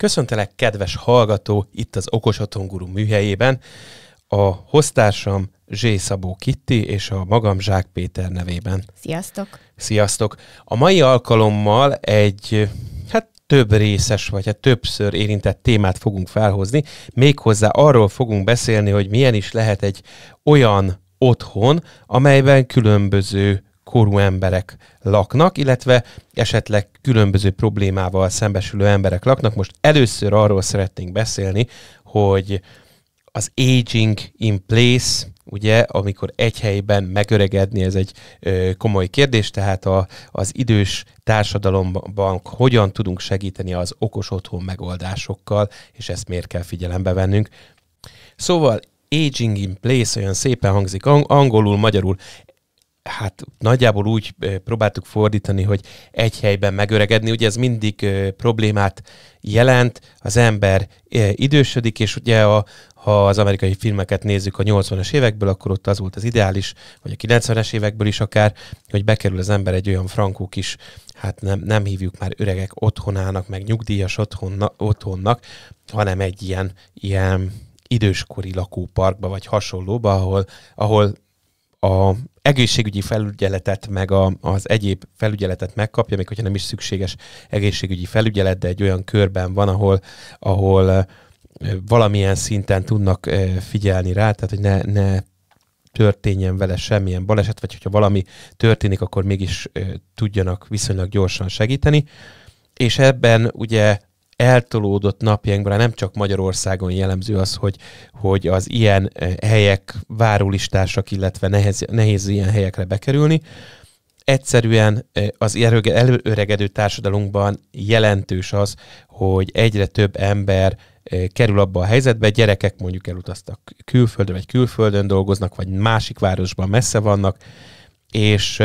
Köszöntelek, kedves hallgató, itt az Okos Otonguru műhelyében. A hoztársam Zsé Szabó Kitti és a magam Zsák Péter nevében. Sziasztok! Sziasztok! A mai alkalommal egy hát több részes, vagy hát többször érintett témát fogunk felhozni. Méghozzá arról fogunk beszélni, hogy milyen is lehet egy olyan otthon, amelyben különböző korú emberek laknak, illetve esetleg különböző problémával szembesülő emberek laknak. Most először arról szeretnénk beszélni, hogy az aging in place, ugye, amikor egy helyben megöregedni, ez egy ö, komoly kérdés, tehát a, az idős társadalomban hogyan tudunk segíteni az okos otthon megoldásokkal, és ezt miért kell figyelembe vennünk. Szóval aging in place olyan szépen hangzik angolul, magyarul hát nagyjából úgy próbáltuk fordítani, hogy egy helyben megöregedni. Ugye ez mindig problémát jelent, az ember idősödik, és ugye a, ha az amerikai filmeket nézzük a 80-as évekből, akkor ott az volt az ideális, vagy a 90-es évekből is akár, hogy bekerül az ember egy olyan frankó kis, hát nem, nem hívjuk már öregek otthonának, meg nyugdíjas otthonna, otthonnak, hanem egy ilyen, ilyen időskori lakóparkba, vagy hasonlóba, ahol, ahol a egészségügyi felügyeletet, meg a, az egyéb felügyeletet megkapja, még hogyha nem is szükséges egészségügyi felügyelet, de egy olyan körben van, ahol, ahol eh, valamilyen szinten tudnak eh, figyelni rá, tehát hogy ne, ne történjen vele semmilyen baleset, vagy hogyha valami történik, akkor mégis eh, tudjanak viszonylag gyorsan segíteni. És ebben ugye eltolódott napjainkban, nem csak Magyarországon jellemző az, hogy, hogy az ilyen eh, helyek várólistásak, illetve nehéz, nehéz ilyen helyekre bekerülni, egyszerűen eh, az előöregedő társadalomban jelentős az, hogy egyre több ember eh, kerül abba a helyzetbe, gyerekek mondjuk elutaztak külföldre, vagy külföldön dolgoznak, vagy másik városban messze vannak, és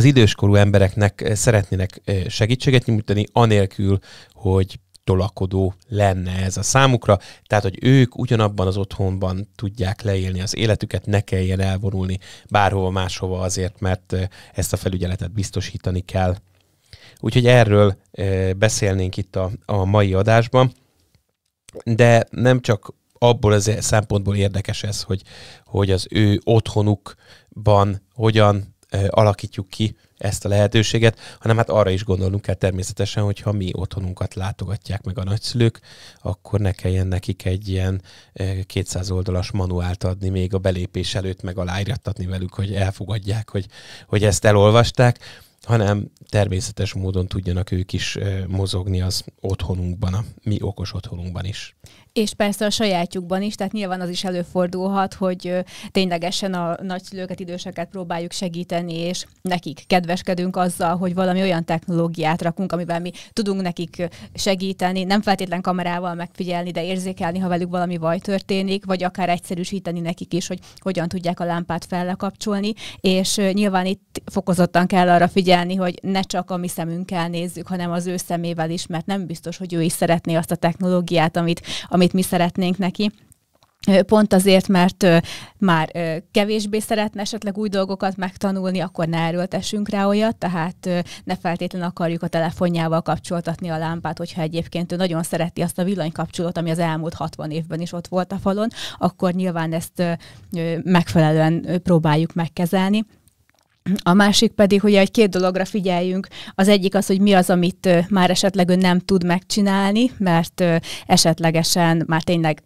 az időskorú embereknek eh, szeretnének eh, segítséget nyújtani, anélkül, hogy tolakodó lenne ez a számukra, tehát hogy ők ugyanabban az otthonban tudják leélni az életüket, ne kelljen elvonulni bárhova máshova azért, mert eh, ezt a felügyeletet biztosítani kell. Úgyhogy erről beszélnénk itt a, a mai adásban, de nem csak abból az szempontból érdekes ez, hogy, hogy az ő otthonukban hogyan alakítjuk ki ezt a lehetőséget, hanem hát arra is gondolnunk kell természetesen, hogy ha mi otthonunkat látogatják meg a nagyszülők, akkor ne kelljen nekik egy ilyen 200 oldalas manuált adni még a belépés előtt, meg aláírattatni velük, hogy elfogadják, hogy, hogy ezt elolvasták hanem természetes módon tudjanak ők is mozogni az otthonunkban, a mi okos otthonunkban is. És persze a sajátjukban is, tehát nyilván az is előfordulhat, hogy ténylegesen a nagyszülőket, időseket próbáljuk segíteni, és nekik kedveskedünk azzal, hogy valami olyan technológiát rakunk, amivel mi tudunk nekik segíteni, nem feltétlen kamerával megfigyelni, de érzékelni, ha velük valami baj történik, vagy akár egyszerűsíteni nekik is, hogy hogyan tudják a lámpát fellekapcsolni, és nyilván itt fokozottan kell arra figyelni, hogy ne csak a mi szemünkkel nézzük, hanem az ő szemével is, mert nem biztos, hogy ő is szeretné azt a technológiát, amit, a amit mi szeretnénk neki. Pont azért, mert már kevésbé szeretne esetleg új dolgokat megtanulni, akkor ne erőltessünk rá olyat, tehát ne feltétlenül akarjuk a telefonjával kapcsoltatni a lámpát, hogyha egyébként ő nagyon szereti azt a villanykapcsolót, ami az elmúlt 60 évben is ott volt a falon, akkor nyilván ezt megfelelően próbáljuk megkezelni. A másik pedig, hogy egy két dologra figyeljünk. Az egyik az, hogy mi az, amit már esetleg ő nem tud megcsinálni, mert esetlegesen már tényleg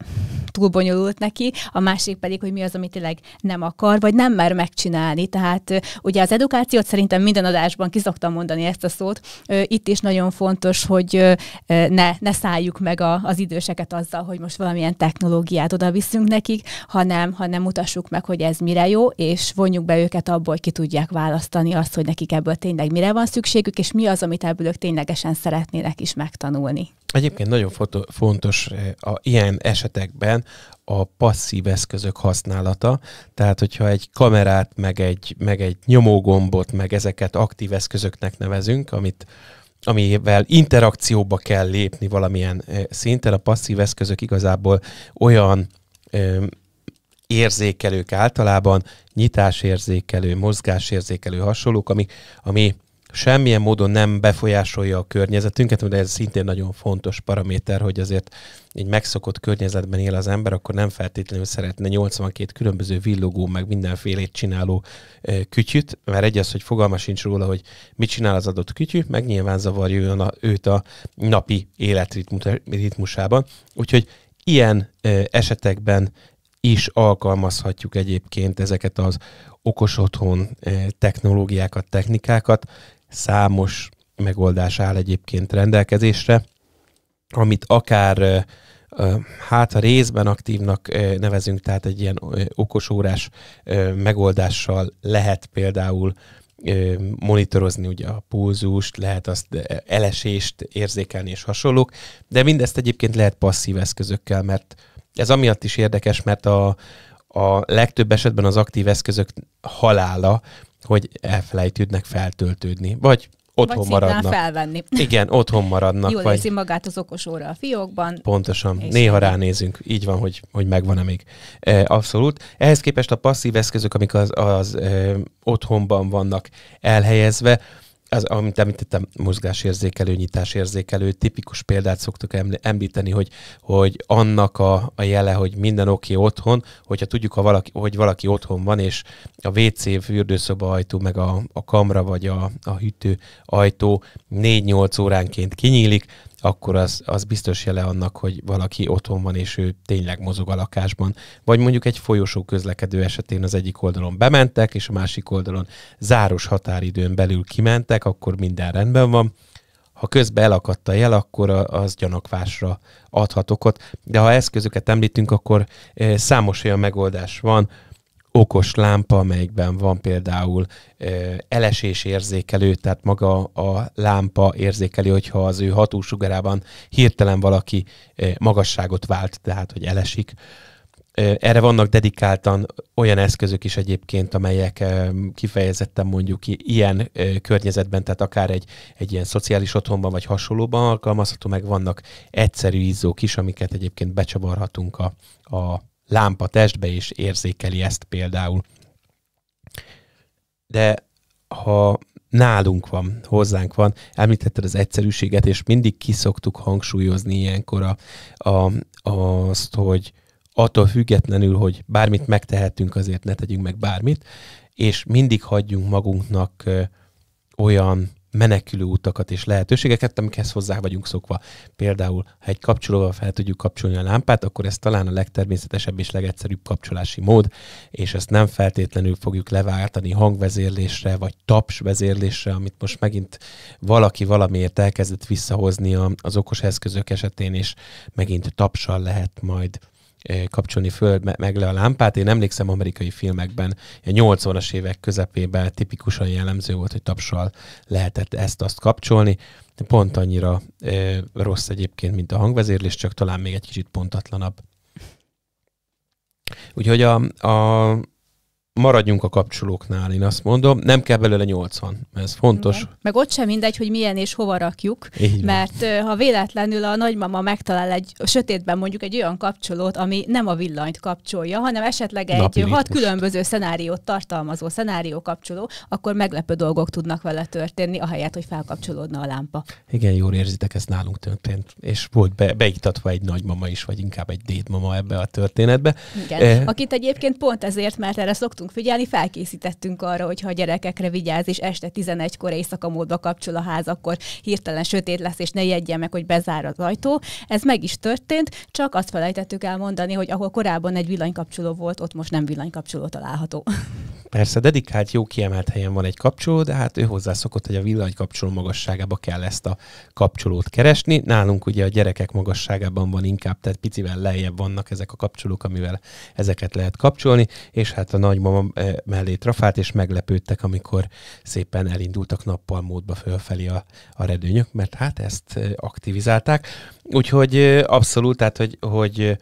túl bonyolult neki, a másik pedig, hogy mi az, amit tényleg nem akar, vagy nem mer megcsinálni. Tehát ugye az edukációt szerintem minden adásban kiszoktam mondani ezt a szót. Itt is nagyon fontos, hogy ne, ne szálljuk meg a, az időseket azzal, hogy most valamilyen technológiát oda viszünk nekik, hanem, hanem mutassuk meg, hogy ez mire jó, és vonjuk be őket abból, hogy ki tudják választani azt, hogy nekik ebből tényleg mire van szükségük, és mi az, amit ebből ők ténylegesen szeretnének is megtanulni. Egyébként nagyon fontos eh, a ilyen esetekben a passzív eszközök használata. Tehát, hogyha egy kamerát, meg egy, meg egy nyomógombot, meg ezeket aktív eszközöknek nevezünk, amit amivel interakcióba kell lépni valamilyen szinten, a passzív eszközök igazából olyan ö, érzékelők általában, nyitásérzékelő, mozgásérzékelő hasonlók, ami, ami semmilyen módon nem befolyásolja a környezetünket, de ez szintén nagyon fontos paraméter, hogy azért egy megszokott környezetben él az ember, akkor nem feltétlenül szeretne 82 különböző villogó, meg mindenfélét csináló kütyüt, mert egy az, hogy fogalma sincs róla, hogy mit csinál az adott kütyű, meg nyilván zavarja őt a napi életritmusában. Úgyhogy ilyen esetekben is alkalmazhatjuk egyébként ezeket az okos otthon technológiákat, technikákat, számos megoldás áll egyébként rendelkezésre, amit akár hát a részben aktívnak nevezünk, tehát egy ilyen okosórás megoldással lehet például monitorozni ugye a pulzust, lehet azt elesést érzékelni és hasonlók, de mindezt egyébként lehet passzív eszközökkel, mert ez amiatt is érdekes, mert a, a legtöbb esetben az aktív eszközök halála hogy elfelejtődnek feltöltődni, vagy otthon vagy maradnak. felvenni. Igen, otthon maradnak. Jól vagy... érzi magát az okos óra a fiókban. Pontosan. Néha ránézünk. Így van, hogy, hogy megvan-e még. E, abszolút. Ehhez képest a passzív eszközök, amik az, az e, otthonban vannak elhelyezve, az, amit említettem, mozgásérzékelő, nyitásérzékelő, tipikus példát szoktuk említeni, hogy, hogy annak a, a jele, hogy minden oké okay otthon, hogyha tudjuk, ha valaki, hogy valaki otthon van, és a WC, fürdőszoba ajtó, meg a, a kamra, vagy a, a hűtő ajtó 4-8 óránként kinyílik, akkor az, az biztos jele annak, hogy valaki otthon van, és ő tényleg mozog a lakásban. Vagy mondjuk egy folyosó közlekedő esetén az egyik oldalon bementek, és a másik oldalon záros határidőn belül kimentek, akkor minden rendben van ha közben elakadt a jel, akkor az gyanakvásra adhat okot. De ha eszközöket említünk, akkor eh, számos olyan megoldás van, okos lámpa, amelyikben van például elesés érzékelő, tehát maga a lámpa érzékeli, hogyha az ő hatósugarában hirtelen valaki magasságot vált, tehát hogy elesik. Erre vannak dedikáltan olyan eszközök is egyébként, amelyek kifejezetten mondjuk ilyen környezetben, tehát akár egy, egy ilyen szociális otthonban vagy hasonlóban alkalmazható, meg vannak egyszerű izzók is, amiket egyébként becsavarhatunk a, a lámpa testbe, és érzékeli ezt például. De ha nálunk van, hozzánk van, említetted az egyszerűséget, és mindig kiszoktuk hangsúlyozni ilyenkor a, a, azt, hogy attól függetlenül, hogy bármit megtehetünk, azért ne tegyünk meg bármit, és mindig hagyjunk magunknak ö, olyan menekülő utakat és lehetőségeket, amikhez hozzá vagyunk szokva. Például, ha egy kapcsolóval fel tudjuk kapcsolni a lámpát, akkor ez talán a legtermészetesebb és legegyszerűbb kapcsolási mód, és ezt nem feltétlenül fogjuk leváltani hangvezérlésre vagy taps vezérlésre, amit most megint valaki valamiért elkezdett visszahozni az okos eszközök esetén, és megint tapsal lehet majd Eh, kapcsolni föl meg le a lámpát. Én emlékszem amerikai filmekben, a 80-as évek közepében tipikusan jellemző volt, hogy tapsal lehetett ezt-azt kapcsolni. Pont annyira eh, rossz egyébként, mint a hangvezérlés, csak talán még egy kicsit pontatlanabb. Úgyhogy a, a, maradjunk a kapcsolóknál, én azt mondom. Nem kell belőle 80, ez fontos. Igen. Meg ott sem mindegy, hogy milyen és hova rakjuk, Így mert van. ha véletlenül a nagymama megtalál egy a sötétben mondjuk egy olyan kapcsolót, ami nem a villanyt kapcsolja, hanem esetleg egy Napi hat különböző szenáriót tartalmazó szenárió kapcsoló, akkor meglepő dolgok tudnak vele történni, ahelyett, hogy felkapcsolódna a lámpa. Igen, jól érzitek, ez nálunk történt. És volt be, beiktatva egy nagymama is, vagy inkább egy dédmama ebbe a történetbe. Igen, eh, akit egyébként pont ezért, mert erre szoktunk tudtunk figyelni, felkészítettünk arra, hogy ha a gyerekekre vigyáz, és este 11-kor éjszaka módba kapcsol a ház, akkor hirtelen sötét lesz, és ne jegyje meg, hogy bezár az ajtó. Ez meg is történt, csak azt felejtettük elmondani, hogy ahol korábban egy villanykapcsoló volt, ott most nem villanykapcsoló található. Persze dedikált jó kiemelt helyen van egy kapcsoló, de hát ő hozzászokott, hogy a villanykapcsoló magasságába kell ezt a kapcsolót keresni. Nálunk ugye a gyerekek magasságában van inkább, tehát picivel lejjebb vannak ezek a kapcsolók, amivel ezeket lehet kapcsolni, és hát a nagymama eh, mellé trafált, és meglepődtek, amikor szépen elindultak nappal módba fölfelé a, a redőnyök, mert hát ezt eh, aktivizálták. Úgyhogy eh, abszolút, tehát hogy, hogy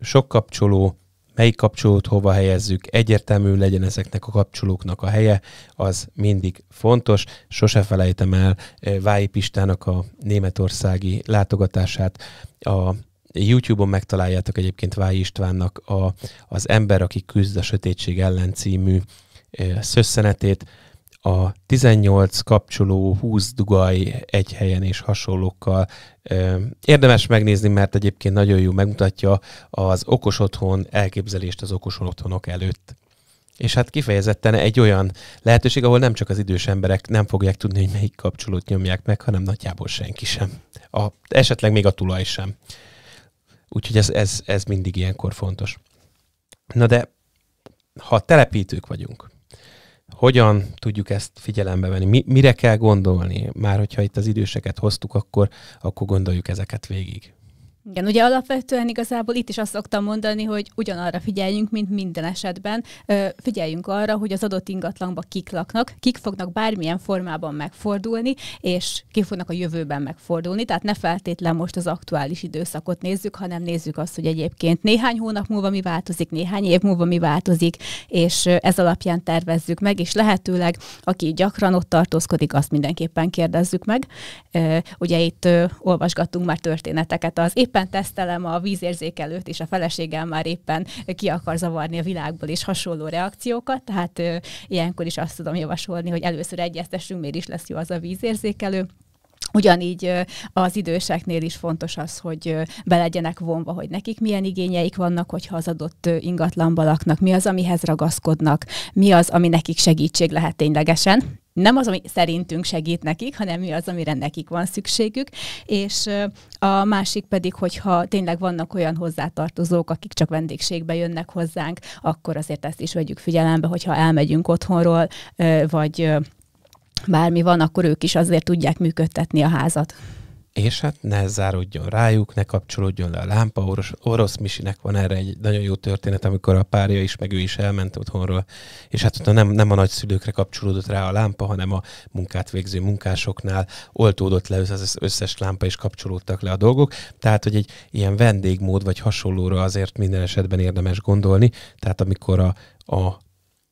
sok kapcsoló melyik kapcsolót hova helyezzük, egyértelmű legyen ezeknek a kapcsolóknak a helye, az mindig fontos. Sose felejtem el eh, Vái Pistának a németországi látogatását, a YouTube-on megtaláljátok egyébként Vái Istvánnak a, az Ember, aki küzd a sötétség ellen című eh, szösszenetét, a 18 kapcsoló, 20 dugaj egy helyen és hasonlókkal. Érdemes megnézni, mert egyébként nagyon jó megmutatja az okos otthon elképzelést az okos otthonok előtt. És hát kifejezetten egy olyan lehetőség, ahol nem csak az idős emberek nem fogják tudni, hogy melyik kapcsolót nyomják meg, hanem nagyjából senki sem. A, esetleg még a tulaj sem. Úgyhogy ez, ez, ez mindig ilyenkor fontos. Na de, ha telepítők vagyunk, hogyan tudjuk ezt figyelembe venni, Mi, mire kell gondolni? Már hogyha itt az időseket hoztuk, akkor, akkor gondoljuk ezeket végig. Igen, ugye alapvetően igazából itt is azt szoktam mondani, hogy ugyanarra figyeljünk, mint minden esetben. Figyeljünk arra, hogy az adott ingatlanba kik laknak, kik fognak bármilyen formában megfordulni, és ki fognak a jövőben megfordulni. Tehát ne feltétlen most az aktuális időszakot nézzük, hanem nézzük azt, hogy egyébként néhány hónap múlva mi változik, néhány év múlva mi változik, és ez alapján tervezzük meg, és lehetőleg, aki gyakran ott tartózkodik, azt mindenképpen kérdezzük meg. Ugye itt olvasgattunk már történeteket az éppen éppen tesztelem a vízérzékelőt, és a feleségem már éppen ki akar zavarni a világból, és hasonló reakciókat, tehát ö, ilyenkor is azt tudom javasolni, hogy először egyeztessünk, miért is lesz jó az a vízérzékelő, Ugyanígy az időseknél is fontos az, hogy be legyenek vonva, hogy nekik milyen igényeik vannak, hogyha az adott ingatlanba laknak, mi az, amihez ragaszkodnak, mi az, ami nekik segítség lehet ténylegesen nem az, ami szerintünk segít nekik, hanem mi az, amire nekik van szükségük, és a másik pedig, hogyha tényleg vannak olyan hozzátartozók, akik csak vendégségbe jönnek hozzánk, akkor azért ezt is vegyük figyelembe, hogyha elmegyünk otthonról, vagy bármi van, akkor ők is azért tudják működtetni a házat. És hát ne záródjon rájuk, ne kapcsolódjon le a lámpa. Orosz, orosz Misinek van erre egy nagyon jó történet, amikor a párja is, meg ő is elment otthonról, és hát ott nem, nem a nagyszülőkre kapcsolódott rá a lámpa, hanem a munkát végző munkásoknál oltódott le az összes lámpa, és kapcsolódtak le a dolgok. Tehát, hogy egy ilyen vendégmód vagy hasonlóra azért minden esetben érdemes gondolni. Tehát, amikor a, a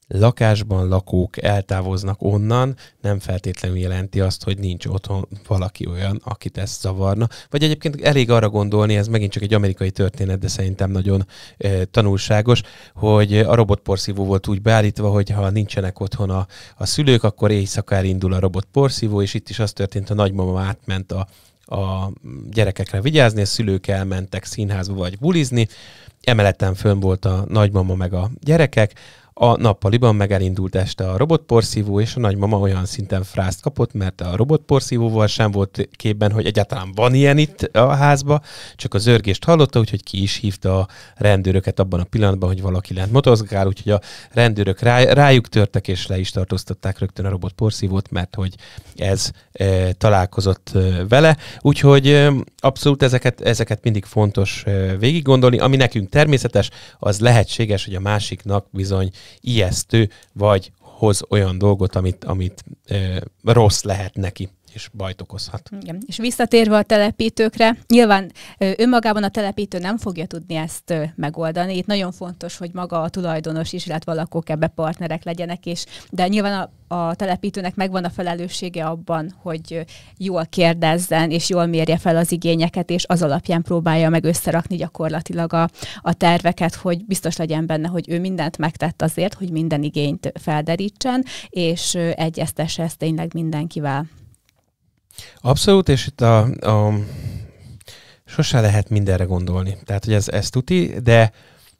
lakásban lakók eltávoznak onnan, nem feltétlenül jelenti azt, hogy nincs otthon valaki olyan, akit ezt zavarna. Vagy egyébként elég arra gondolni, ez megint csak egy amerikai történet, de szerintem nagyon e, tanulságos, hogy a robotporszívó volt úgy beállítva, hogy ha nincsenek otthon a, a szülők, akkor éjszaka elindul a robotporszívó, és itt is az történt, a nagymama átment a a gyerekekre vigyázni, a szülők elmentek színházba vagy bulizni, emeleten fönn volt a nagymama meg a gyerekek, a nappaliban megelindult este a robotporszívó, és a nagymama olyan szinten frászt kapott, mert a robotporszívóval sem volt képben, hogy egyáltalán van ilyen itt a házba, csak az örgést hallotta, úgyhogy ki is hívta a rendőröket abban a pillanatban, hogy valaki lent motozgál, úgyhogy a rendőrök rá, rájuk törtek, és le is tartóztatták rögtön a robotporszívót, mert hogy ez e, találkozott e, vele. Úgyhogy e, abszolút ezeket, ezeket mindig fontos e, végig gondolni. Ami nekünk természetes, az lehetséges, hogy a másiknak bizony ijesztő, vagy hoz olyan dolgot, amit, amit e, rossz lehet neki és bajt okozhat. Igen. És visszatérve a telepítőkre, nyilván önmagában a telepítő nem fogja tudni ezt megoldani. Itt nagyon fontos, hogy maga a tulajdonos is, illetve a lakók ebbe partnerek legyenek, és de nyilván a, a telepítőnek megvan a felelőssége abban, hogy jól kérdezzen, és jól mérje fel az igényeket, és az alapján próbálja meg összerakni gyakorlatilag a, a terveket, hogy biztos legyen benne, hogy ő mindent megtett azért, hogy minden igényt felderítsen, és egyeztesse ezt tényleg mindenkivel. Abszolút, és itt a, a sose lehet mindenre gondolni. Tehát, hogy ez, ez tuti, de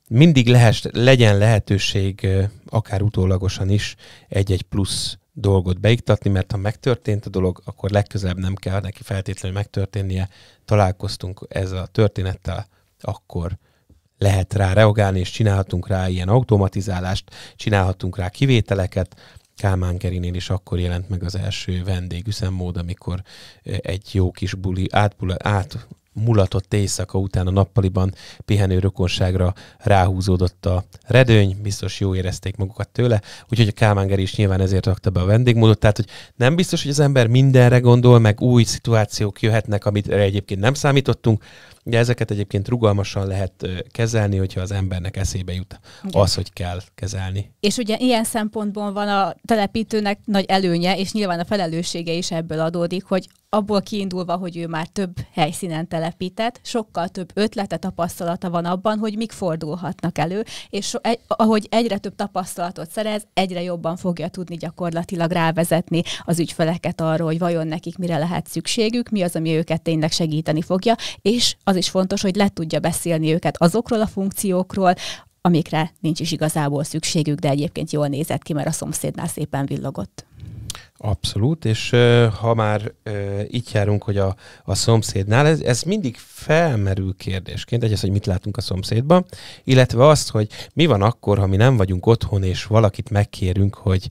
mindig lehet, legyen lehetőség akár utólagosan is egy-egy plusz dolgot beiktatni, mert ha megtörtént a dolog, akkor legközelebb nem kell neki feltétlenül megtörténnie. Találkoztunk ezzel a történettel, akkor lehet rá reagálni, és csinálhatunk rá ilyen automatizálást, csinálhatunk rá kivételeket, Kálmán Gerinél is akkor jelent meg az első vendégüzemmód, amikor egy jó kis buli átbula, át, mulatott éjszaka után a nappaliban pihenő rokonságra ráhúzódott a redőny, biztos jó érezték magukat tőle, úgyhogy a Kálmánger is nyilván ezért rakta be a vendégmódot, tehát hogy nem biztos, hogy az ember mindenre gondol, meg új szituációk jöhetnek, amit egyébként nem számítottunk, Ugye ezeket egyébként rugalmasan lehet kezelni, hogyha az embernek eszébe jut az, hogy kell kezelni. És ugye ilyen szempontból van a telepítőnek nagy előnye, és nyilván a felelőssége is ebből adódik, hogy abból kiindulva, hogy ő már több helyszínen telepített, sokkal több ötlete, tapasztalata van abban, hogy mik fordulhatnak elő, és egy, ahogy egyre több tapasztalatot szerez, egyre jobban fogja tudni gyakorlatilag rávezetni az ügyfeleket arról, hogy vajon nekik mire lehet szükségük, mi az, ami őket tényleg segíteni fogja, és az is fontos, hogy le tudja beszélni őket azokról a funkciókról, amikre nincs is igazából szükségük, de egyébként jól nézett ki, mert a szomszédnál szépen villogott. Abszolút, és ha már itt járunk, hogy a, a szomszédnál, ez, ez mindig felmerül kérdésként, egyrészt, hogy mit látunk a szomszédban, illetve azt, hogy mi van akkor, ha mi nem vagyunk otthon, és valakit megkérünk, hogy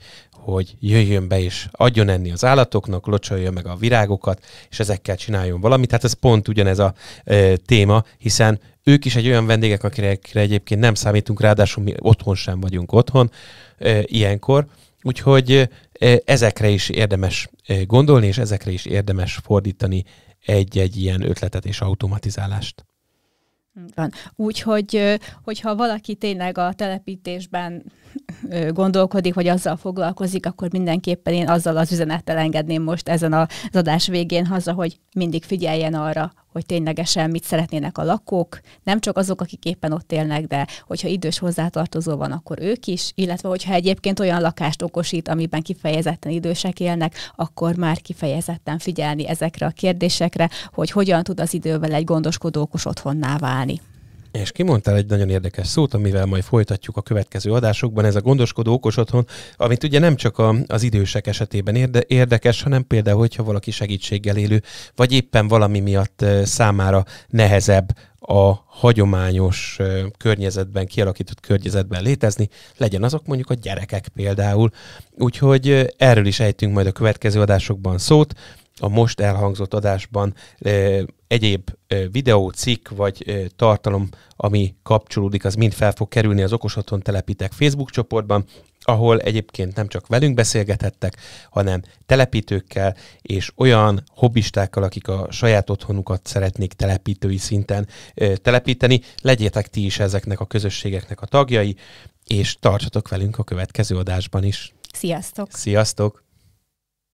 hogy jöjjön be és adjon enni az állatoknak, locsolja meg a virágokat, és ezekkel csináljon valamit. Tehát ez pont ugyanez a e, téma, hiszen ők is egy olyan vendégek, akire, egyébként nem számítunk, ráadásul mi otthon sem vagyunk otthon e, ilyenkor. Úgyhogy e, ezekre is érdemes e, gondolni, és ezekre is érdemes fordítani egy-egy ilyen ötletet és automatizálást. Van. Úgyhogy, hogyha valaki tényleg a telepítésben gondolkodik, hogy azzal foglalkozik, akkor mindenképpen én azzal az üzenettel engedném most ezen az adás végén haza, hogy mindig figyeljen arra, hogy ténylegesen mit szeretnének a lakók, nem csak azok, akik éppen ott élnek, de hogyha idős hozzátartozó van, akkor ők is, illetve hogyha egyébként olyan lakást okosít, amiben kifejezetten idősek élnek, akkor már kifejezetten figyelni ezekre a kérdésekre, hogy hogyan tud az idővel egy gondoskodó okos otthonná válni. És kimondtál egy nagyon érdekes szót, amivel majd folytatjuk a következő adásokban, ez a gondoskodó okos otthon, amit ugye nem csak a, az idősek esetében érde, érdekes, hanem például, hogyha valaki segítséggel élő, vagy éppen valami miatt számára nehezebb a hagyományos környezetben, kialakított környezetben létezni, legyen azok mondjuk a gyerekek például. Úgyhogy erről is ejtünk majd a következő adásokban szót, a most elhangzott adásban e, egyéb e, videó, cikk vagy e, tartalom, ami kapcsolódik, az mind fel fog kerülni az Okos Otthon Telepítek Facebook csoportban, ahol egyébként nem csak velünk beszélgethettek, hanem telepítőkkel és olyan hobbistákkal, akik a saját otthonukat szeretnék telepítői szinten telepíteni. Legyétek ti is ezeknek a közösségeknek a tagjai, és tartsatok velünk a következő adásban is. Sziasztok! Sziasztok!